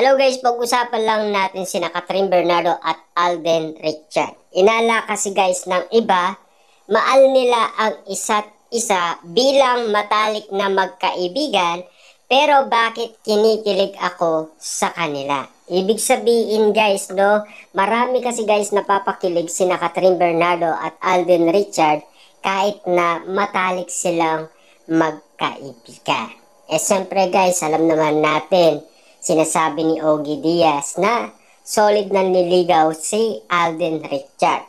Hello guys, pag-usapan lang natin sina Catherine Bernardo at Alden Richard. Inala kasi guys ng iba, maal nila ang isa't isa bilang matalik na magkaibigan, pero bakit kinikilig ako sa kanila? Ibig sabihin guys, no, marami kasi guys napapakilig sina Catherine Bernardo at Alden Richard kahit na matalik silang magkaibigan. Eh siyempre guys, alam naman natin, Sinasabi ni Ogie Diaz na solid na niligaw si Alden Richard.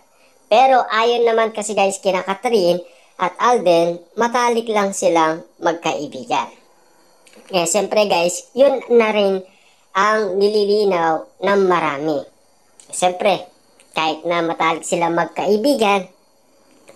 Pero ayon naman kasi guys kina Catherine at Alden, matalik lang silang magkaibigan. Eh, siyempre guys, yun na rin ang nililinaw ng marami. Siyempre, kahit na matalik sila magkaibigan,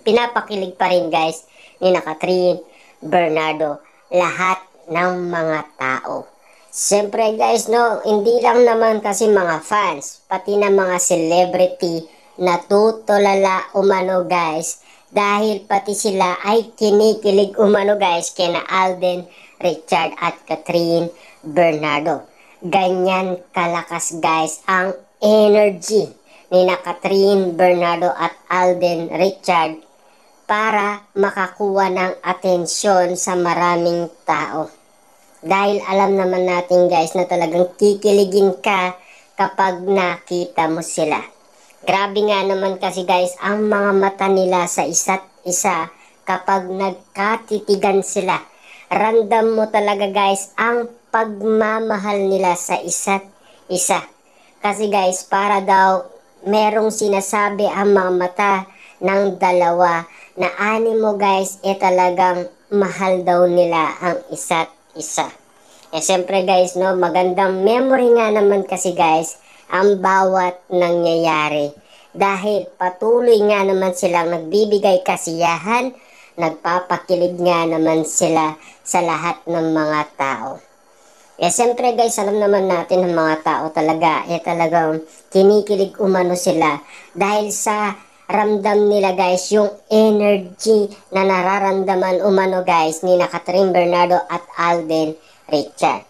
pinapakilig pa rin guys ni na Catherine, Bernardo, lahat ng mga tao. Siyempre guys, no, hindi lang naman kasi mga fans, pati na mga celebrity natutulala umano guys dahil pati sila ay kinikilig umano guys kina Alden, Richard at Catherine Bernardo. Ganyan kalakas guys ang energy ni na Catherine Bernardo at Alden Richard para makakuha ng atensyon sa maraming tao. Dahil alam naman natin guys na talagang kikiligin ka kapag nakita mo sila. Grabe nga naman kasi guys ang mga mata nila sa isa't isa kapag nagkatitigan sila. Random mo talaga guys ang pagmamahal nila sa isa't isa. Kasi guys para daw merong sinasabi ang mga mata ng dalawa na ani mo guys e eh, talagang mahal daw nila ang isa't isa. Eh syempre guys, no, magandang memory nga naman kasi guys ang bawat nangyayari. Dahil patuloy nga naman silang nagbibigay kasiyahan, nagpapakilig nga naman sila sa lahat ng mga tao. Eh syempre guys, alam naman natin ng mga tao talaga, eh talagang kinikilig umano sila dahil sa ramdam nila guys yung energy na nararamdaman umano guys ni na Catherine Bernardo at Alden Richard.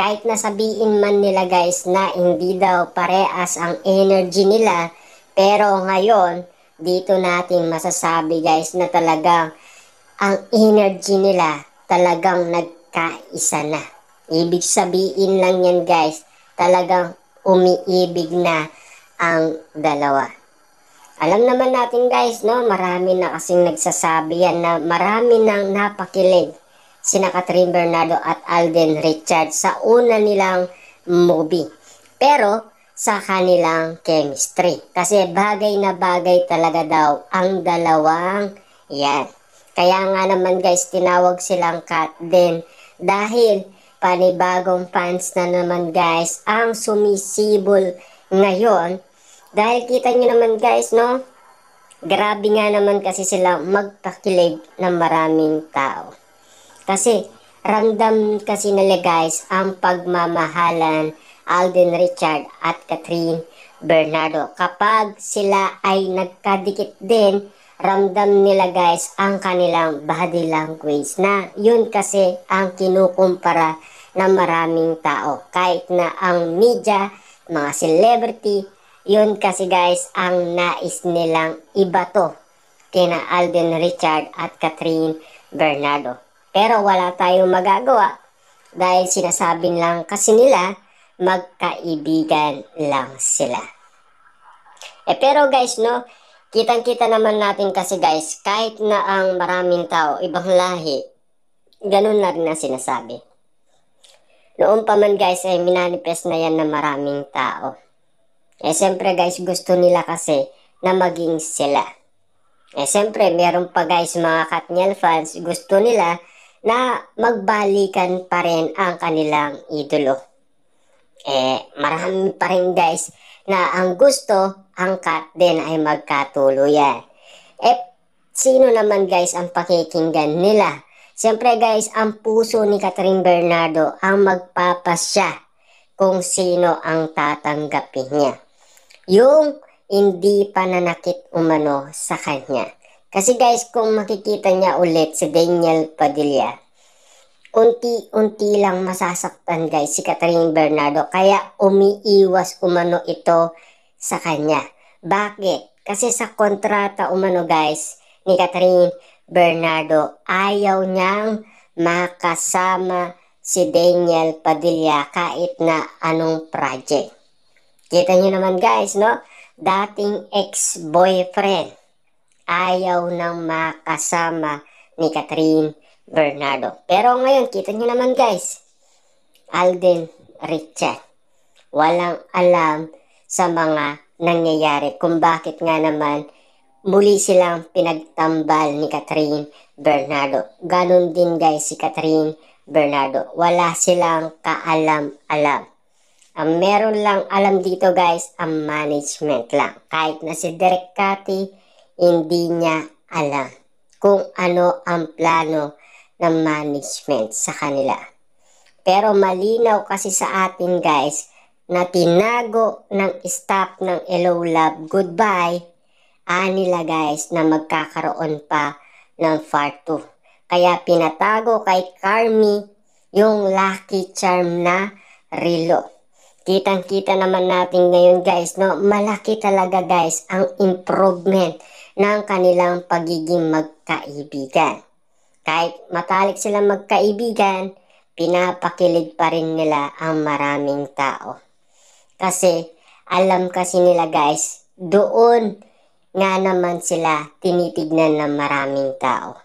Kahit nasabihin man nila guys na hindi daw parehas ang energy nila pero ngayon dito natin masasabi guys na talagang ang energy nila talagang nagkaisa na. Ibig sabihin lang yan guys talagang umiibig na ang dalawa. Alam naman natin guys, no, marami na kasing nagsasabi yan na marami nang napakilig sina Catherine Bernardo at Alden Richard sa una nilang movie. Pero sa kanilang chemistry. Kasi bagay na bagay talaga daw ang dalawang yan. Kaya nga naman guys, tinawag silang Kat din dahil panibagong fans na naman guys ang sumisibol ngayon dahil kita nyo naman guys, no? Grabe nga naman kasi sila magkakilig ng maraming tao. Kasi, random kasi nila guys ang pagmamahalan Alden Richard at Catherine Bernardo. Kapag sila ay nagkadikit din, ramdam nila guys ang kanilang body language na yun kasi ang kinukumpara ng maraming tao. Kahit na ang media, mga celebrity, yun kasi guys, ang nais nilang ibato kina Alden Richard at Catherine Bernardo. Pero wala tayong magagawa dahil sinasabi lang kasi nila magkaibigan lang sila. Eh pero guys no, kitang-kita naman natin kasi guys, kahit na ang maraming tao, ibang lahi, ganun na rin na sinasabi. Noon pa man guys ay minanifest na yan ng maraming tao. Eh, siyempre guys, gusto nila kasi na maging sila. Eh, siyempre, meron pa guys mga Katniel fans, gusto nila na magbalikan pa rin ang kanilang idolo. Eh, marami pa rin guys na ang gusto, ang kat din ay magkatuluyan. Eh, sino naman guys ang pakikinggan nila? Siyempre guys, ang puso ni Catherine Bernardo ang magpapasya kung sino ang tatanggapin niya yung hindi pa nanakit umano sa kanya. Kasi guys, kung makikita niya ulit si Daniel Padilla, unti-unti lang masasaktan guys si Catherine Bernardo. Kaya umiiwas umano ito sa kanya. Bakit? Kasi sa kontrata umano guys ni Catherine Bernardo, ayaw niyang makasama si Daniel Padilla kahit na anong project. Kita nyo naman guys, no? Dating ex-boyfriend. Ayaw nang makasama ni Catherine Bernardo. Pero ngayon, kita nyo naman guys. Alden Richard. Walang alam sa mga nangyayari kung bakit nga naman muli silang pinagtambal ni Catherine Bernardo. Ganon din guys si Catherine Bernardo. Wala silang kaalam-alam. Ang meron lang alam dito guys, ang management lang. Kahit na si Derek Cathy, hindi niya alam kung ano ang plano ng management sa kanila. Pero malinaw kasi sa atin guys na tinago ng staff ng Hello Love Goodbye anila ah, guys na magkakaroon pa ng part 2. Kaya pinatago kay Carmi yung lucky charm na relo. Kitang-kita naman natin ngayon guys, no? Malaki talaga guys ang improvement ng kanilang pagiging magkaibigan. Kahit matalik silang magkaibigan, pinapakilid pa rin nila ang maraming tao. Kasi alam kasi nila guys, doon nga naman sila tinitignan ng maraming tao.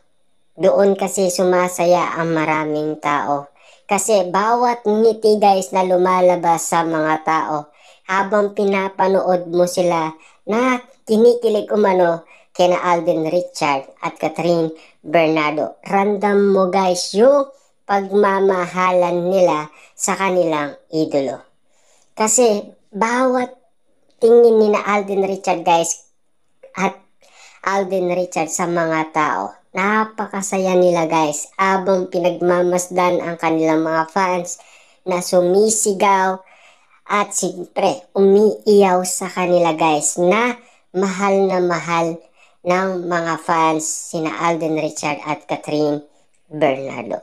Doon kasi sumasaya ang maraming tao kasi bawat ngiti guys na lumalabas sa mga tao habang pinapanood mo sila na kinikilig umano kina Alden Richard at Catherine Bernardo. Random mo guys yung pagmamahalan nila sa kanilang idolo. Kasi bawat tingin ni na Alden Richard guys at Alden Richard sa mga tao Napakasaya nila guys abang pinagmamasdan ang kanilang mga fans na sumisigaw at siyempre umiiyaw sa kanila guys na mahal na mahal ng mga fans sina Alden Richard at Catherine Bernardo.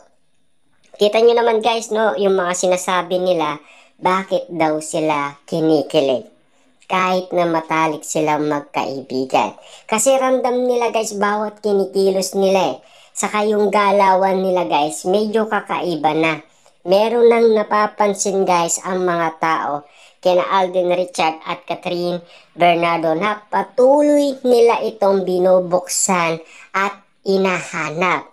Kita nyo naman guys no yung mga sinasabi nila bakit daw sila kinikilig kahit na matalik silang magkaibigan. Kasi ramdam nila guys bawat kinikilos nila eh. Saka yung galawan nila guys medyo kakaiba na. Meron nang napapansin guys ang mga tao kina Alden Richard at Catherine Bernardo na patuloy nila itong binubuksan at inahanap.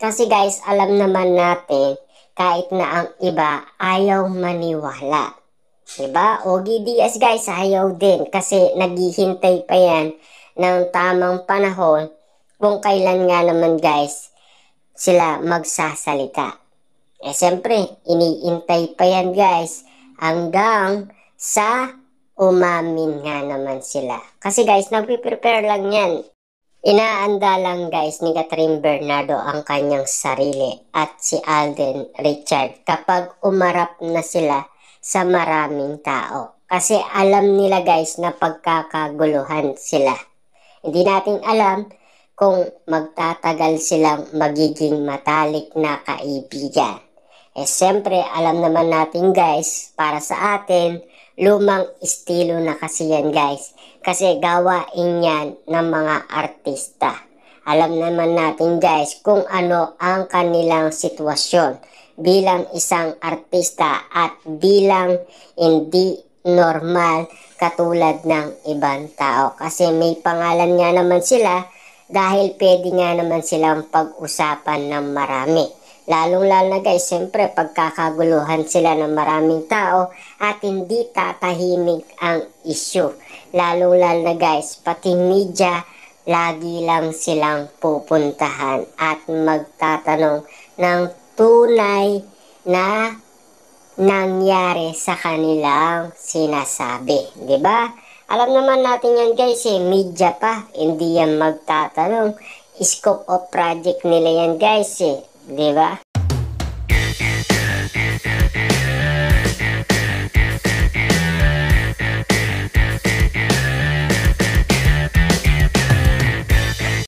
Kasi guys, alam naman natin kahit na ang iba ayaw maniwala. Diba? Ogie Diaz guys, ayaw din kasi naghihintay pa yan ng tamang panahon kung kailan nga naman guys sila magsasalita. Eh siyempre, iniintay pa yan guys hanggang sa umamin nga naman sila. Kasi guys, nagpiprepare lang yan. Inaanda lang guys ni Catherine Bernardo ang kanyang sarili at si Alden Richard. Kapag umarap na sila sa maraming tao. Kasi alam nila guys na pagkakaguluhan sila. Hindi natin alam kung magtatagal silang magiging matalik na kaibigan. Eh siyempre, alam naman natin guys, para sa atin, lumang estilo na kasi yan guys. Kasi gawain yan ng mga artista. Alam naman natin guys kung ano ang kanilang sitwasyon bilang isang artista at bilang hindi normal katulad ng ibang tao. Kasi may pangalan nga naman sila dahil pwede nga naman silang pag-usapan ng marami. Lalong-lalo na guys, siyempre pagkakaguluhan sila ng maraming tao at hindi tatahimik ang issue. Lalong-lalo na guys, pati media lagi lang silang pupuntahan at magtatanong ng tunay na nangyari sa kanilang sinasabi. ba? Diba? Alam naman natin yan guys eh, media pa, hindi yan magtatanong. Scope of project nila yan guys eh, ba? Diba?